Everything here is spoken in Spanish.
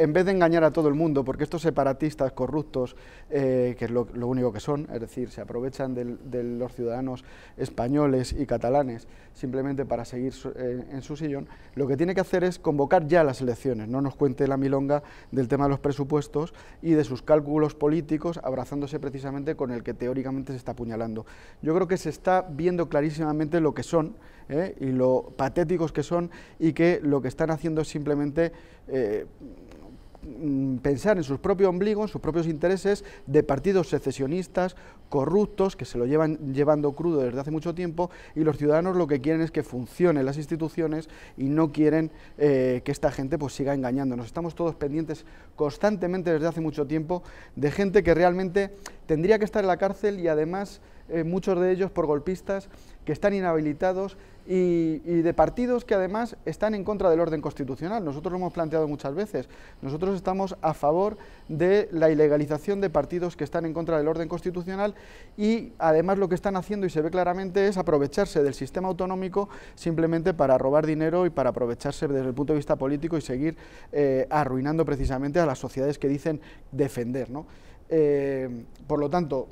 en vez de engañar a todo el mundo, porque estos separatistas corruptos, eh, que es lo, único que son, es decir, se aprovechan de los ciudadanos españoles y catalanes simplemente para seguir eh, en su sillón, lo que tiene que hacer es convocar ya las elecciones, no nos cuente la milonga del tema de los presupuestos y de sus cálculos políticos, abrazándose precisamente con el que teóricamente se está apuñalando. Yo creo que se está viendo clarísimamente lo que son eh, y lo patéticos que son y que lo que están haciendo es simplemente pensar en sus propios ombligos, en sus propios intereses de partidos secesionistas, corruptos, que se lo llevan llevando crudo desde hace mucho tiempo, y los ciudadanos lo que quieren es que funcionen las instituciones y no quieren eh, que esta gente pues siga engañándonos. Estamos todos pendientes constantemente desde hace mucho tiempo de gente que realmente tendría que estar en la cárcel y además eh, muchos de ellos por golpistas, que están inhabilitados y, de partidos que además están en contra del orden constitucional. Nosotros lo hemos planteado muchas veces. Nosotros estamos a favor de la ilegalización de partidos que están en contra del orden constitucional y además lo que están haciendo, y se ve claramente, es aprovecharse del sistema autonómico simplemente para robar dinero y para aprovecharse desde el punto de vista político y seguir eh, arruinando precisamente a las sociedades que dicen defender. ¿no? Eh, por lo tanto,